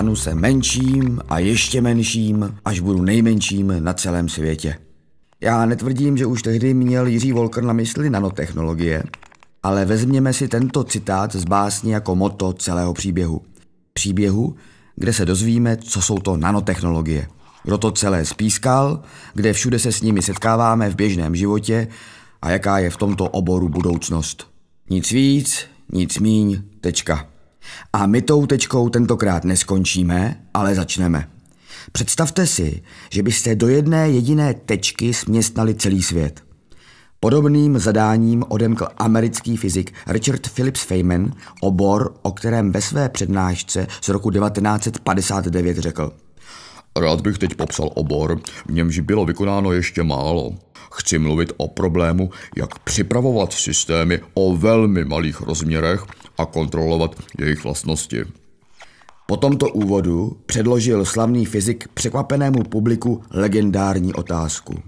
Stanu se menším a ještě menším, až budu nejmenším na celém světě. Já netvrdím, že už tehdy měl Jiří Volker na mysli nanotechnologie, ale vezměme si tento citát z básně jako moto celého příběhu. Příběhu, kde se dozvíme, co jsou to nanotechnologie. Kdo to celé spískal, kde všude se s nimi setkáváme v běžném životě a jaká je v tomto oboru budoucnost. Nic víc, nic míň, tečka. A my tou tečkou tentokrát neskončíme, ale začneme. Představte si, že byste do jedné jediné tečky směstnali celý svět. Podobným zadáním odemkl americký fyzik Richard Phillips Feynman obor, o kterém ve své přednášce z roku 1959 řekl – Rád bych teď popsal obor, v němž bylo vykonáno ještě málo. Chci mluvit o problému, jak připravovat systémy o velmi malých rozměrech a kontrolovat jejich vlastnosti. Po tomto úvodu předložil slavný fyzik překvapenému publiku legendární otázku.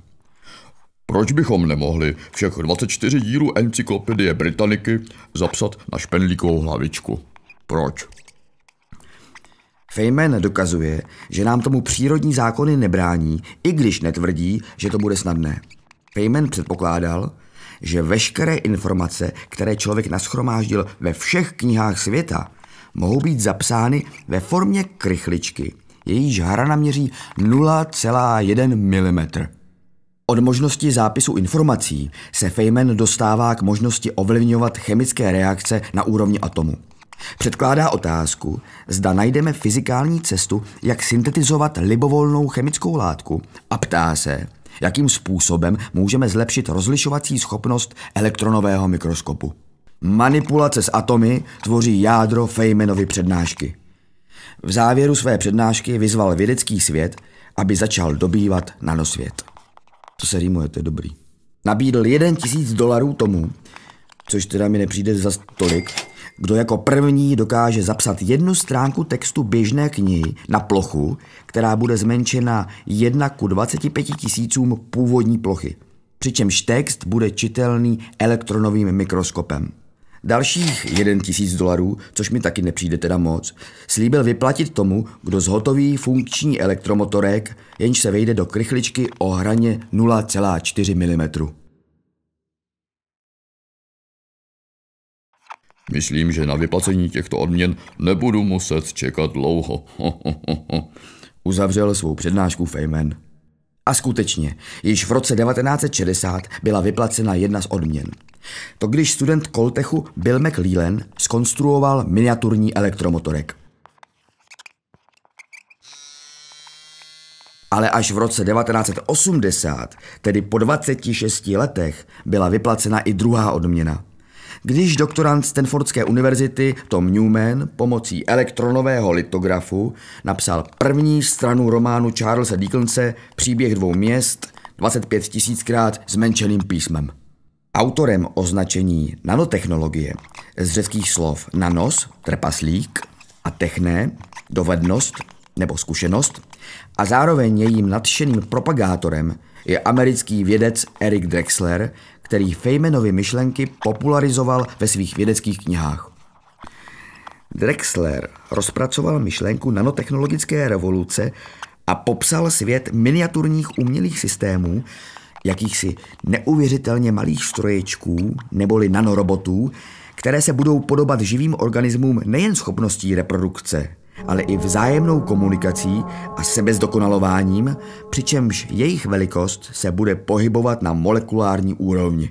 Proč bychom nemohli všech 24 dílů encyklopedie Britaniky zapsat na špendlíkovou hlavičku? Proč? Feynman dokazuje, že nám tomu přírodní zákony nebrání, i když netvrdí, že to bude snadné. Feynman předpokládal, že veškeré informace, které člověk naschromáždil ve všech knihách světa, mohou být zapsány ve formě krychličky, jejíž hrana měří 0,1 mm. Od možnosti zápisu informací se Feynman dostává k možnosti ovlivňovat chemické reakce na úrovni atomu. Předkládá otázku, zda najdeme fyzikální cestu, jak syntetizovat libovolnou chemickou látku a ptá se, jakým způsobem můžeme zlepšit rozlišovací schopnost elektronového mikroskopu. Manipulace s atomy tvoří jádro Feynmanovy přednášky. V závěru své přednášky vyzval vědecký svět, aby začal dobývat nanosvět. To se rýmuje, to je dobrý. Nabídl 1 tisíc dolarů tomu, což teda mi nepřijde za tolik, kdo jako první dokáže zapsat jednu stránku textu běžné knihy na plochu, která bude zmenšena 1 ku 25 tisícům původní plochy. Přičemž text bude čitelný elektronovým mikroskopem. Dalších 1 tisíc dolarů, což mi taky nepřijde teda moc, slíbil vyplatit tomu, kdo zhotoví funkční elektromotorek, jenž se vejde do krychličky o hraně 0,4 mm. Myslím, že na vyplacení těchto odměn nebudu muset čekat dlouho. Uzavřel svou přednášku Feynman. A skutečně, již v roce 1960 byla vyplacena jedna z odměn. To když student Koltechu Bill McLean skonstruoval miniaturní elektromotorek. Ale až v roce 1980, tedy po 26 letech, byla vyplacena i druhá odměna – když doktorant Stanfordské univerzity Tom Newman pomocí elektronového litografu napsal první stranu románu Charlesa Dickense Příběh dvou měst 25 tisíckrát zmenšeným písmem. Autorem označení nanotechnologie z řeckých slov nanos, trpaslík, a techné, dovednost nebo zkušenost a zároveň jejím nadšeným propagátorem je americký vědec Eric Drexler, který Feynmanovi myšlenky popularizoval ve svých vědeckých knihách. Drexler rozpracoval myšlenku nanotechnologické revoluce a popsal svět miniaturních umělých systémů, jakýchsi neuvěřitelně malých stroječků neboli nanorobotů, které se budou podobat živým organismům nejen schopností reprodukce, ale i vzájemnou komunikací a sebezdokonalováním, přičemž jejich velikost se bude pohybovat na molekulární úrovni.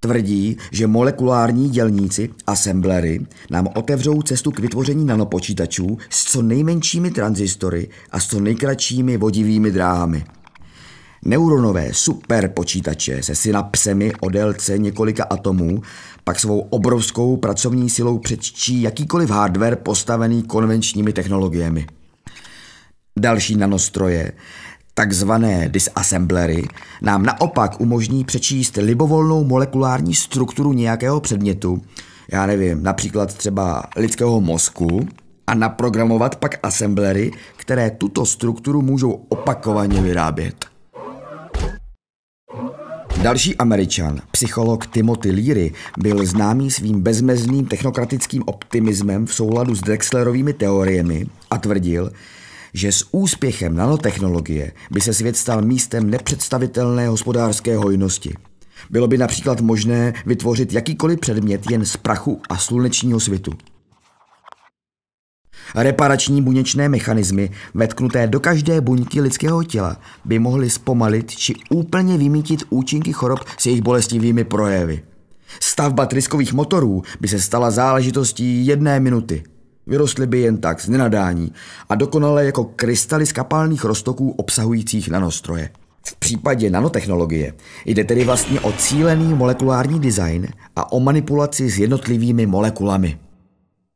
Tvrdí, že molekulární dělníci, assemblery, nám otevřou cestu k vytvoření nanopočítačů s co nejmenšími tranzistory a s co nejkratšími vodivými dráhami – Neuronové superpočítače se synapsemi o délce několika atomů pak svou obrovskou pracovní silou předčí jakýkoliv hardware postavený konvenčními technologiemi. Další nanostroje, takzvané disassemblery, nám naopak umožní přečíst libovolnou molekulární strukturu nějakého předmětu, já nevím, například třeba lidského mozku, a naprogramovat pak assemblery, které tuto strukturu můžou opakovaně vyrábět. Další američan, psycholog Timothy Leary, byl známý svým bezmezným technokratickým optimismem v souladu s Drexlerovými teoriemi a tvrdil, že s úspěchem nanotechnologie by se svět stal místem nepředstavitelné hospodářské hojnosti. Bylo by například možné vytvořit jakýkoliv předmět jen z prachu a slunečního svitu. Reparační buněčné mechanismy, vetknuté do každé buňky lidského těla, by mohly zpomalit či úplně vymítit účinky chorob s jejich bolestivými projevy. Stavba tryskových motorů by se stala záležitostí jedné minuty. Vyrostly by jen tak z nenadání a dokonale jako krystaly z kapalných roztoků obsahujících nanostroje. V případě nanotechnologie jde tedy vlastně o cílený molekulární design a o manipulaci s jednotlivými molekulami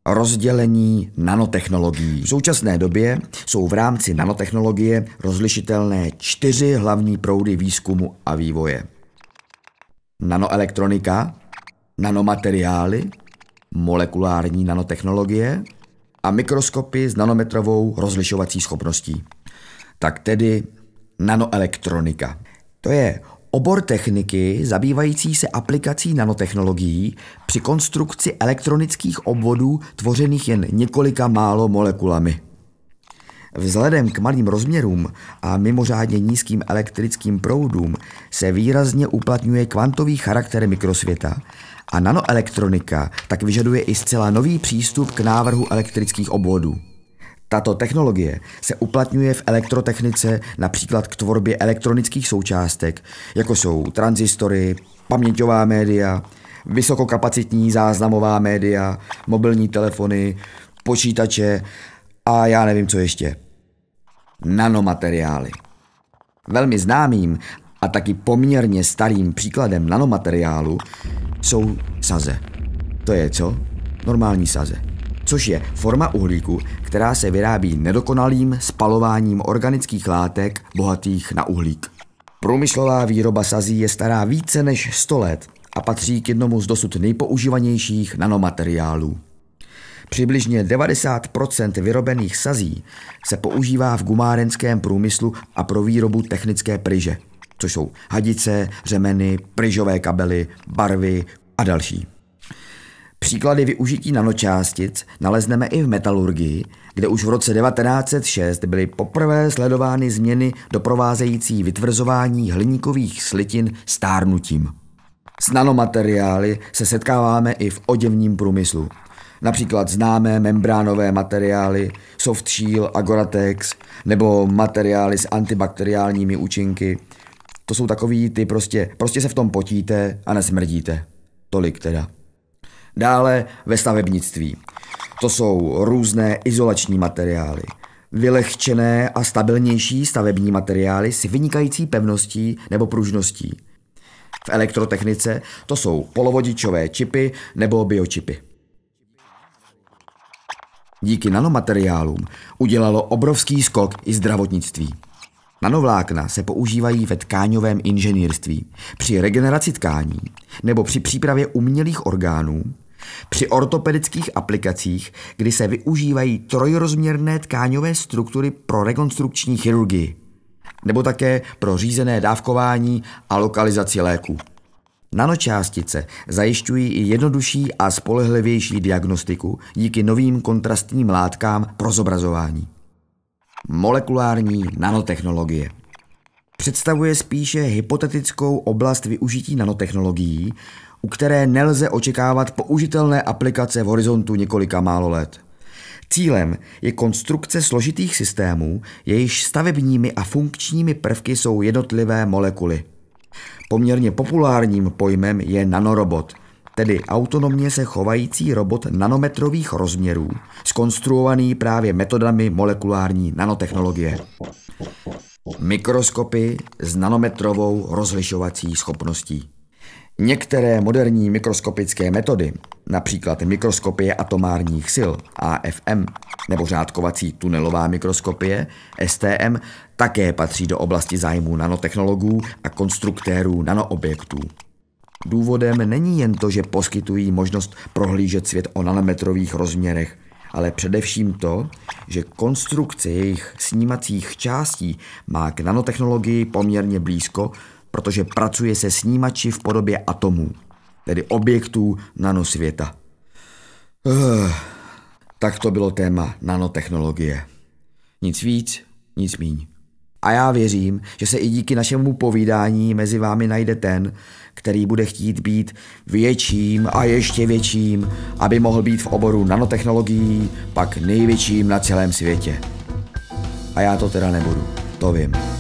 rozdělení nanotechnologií. V současné době jsou v rámci nanotechnologie rozlišitelné čtyři hlavní proudy výzkumu a vývoje. Nanoelektronika, nanomateriály, molekulární nanotechnologie a mikroskopy s nanometrovou rozlišovací schopností. Tak tedy nanoelektronika. To je obor techniky zabývající se aplikací nanotechnologií při konstrukci elektronických obvodů tvořených jen několika málo molekulami. Vzhledem k malým rozměrům a mimořádně nízkým elektrickým proudům se výrazně uplatňuje kvantový charakter mikrosvěta a nanoelektronika tak vyžaduje i zcela nový přístup k návrhu elektrických obvodů. Tato technologie se uplatňuje v elektrotechnice například k tvorbě elektronických součástek, jako jsou tranzistory, paměťová média, vysokokapacitní záznamová média, mobilní telefony, počítače a já nevím, co ještě. Nanomateriály. Velmi známým a taky poměrně starým příkladem nanomateriálu jsou saze. To je co? Normální saze což je forma uhlíku, která se vyrábí nedokonalým spalováním organických látek bohatých na uhlík. Průmyslová výroba sazí je stará více než 100 let a patří k jednomu z dosud nejpoužívanějších nanomateriálů. Přibližně 90 vyrobených sazí se používá v gumárenském průmyslu a pro výrobu technické pryže, což jsou hadice, řemeny, pryžové kabely, barvy a další. Příklady využití nanočástic nalezneme i v metalurgii, kde už v roce 1906 byly poprvé sledovány změny doprovázející vytvrzování hliníkových slitin stárnutím. S nanomateriály se setkáváme i v oděvním průmyslu. Například známé membránové materiály, soft shield, agoratex, nebo materiály s antibakteriálními účinky. To jsou takový ty prostě, prostě se v tom potíte a nesmrdíte. Tolik teda. Dále ve stavebnictví. To jsou různé izolační materiály. Vylehčené a stabilnější stavební materiály s vynikající pevností nebo pružností. V elektrotechnice to jsou polovodičové čipy nebo biočipy. Díky nanomateriálům udělalo obrovský skok i zdravotnictví. Nanovlákna se používají ve tkáňovém inženýrství, při regeneraci tkání nebo při přípravě umělých orgánů při ortopedických aplikacích, kdy se využívají trojrozměrné tkáňové struktury pro rekonstrukční chirurgii, nebo také pro řízené dávkování a lokalizaci léků. Nanočástice zajišťují i jednodušší a spolehlivější diagnostiku díky novým kontrastním látkám pro zobrazování. Molekulární nanotechnologie – představuje spíše hypotetickou oblast využití nanotechnologií, u které nelze očekávat použitelné aplikace v horizontu několika málo let. Cílem je konstrukce složitých systémů, jejichž stavebními a funkčními prvky jsou jednotlivé molekuly. Poměrně populárním pojmem je nanorobot, tedy autonomně se chovající robot nanometrových rozměrů, skonstruovaný právě metodami molekulární nanotechnologie. Mikroskopy s nanometrovou rozlišovací schopností. Některé moderní mikroskopické metody, například mikroskopie atomárních sil AFM nebo řádkovací tunelová mikroskopie STM, také patří do oblasti zájmu nanotechnologů a konstruktérů nanoobjektů. Důvodem není jen to, že poskytují možnost prohlížet svět o nanometrových rozměrech, ale především to, že konstrukce jejich snímacích částí má k nanotechnologii poměrně blízko, protože pracuje se snímači v podobě atomů, tedy objektů nanosvěta. Uh, tak to bylo téma nanotechnologie. Nic víc, nic míň. A já věřím, že se i díky našemu povídání mezi vámi najde ten, který bude chtít být větším a ještě větším, aby mohl být v oboru nanotechnologií, pak největším na celém světě. A já to teda nebudu, to vím.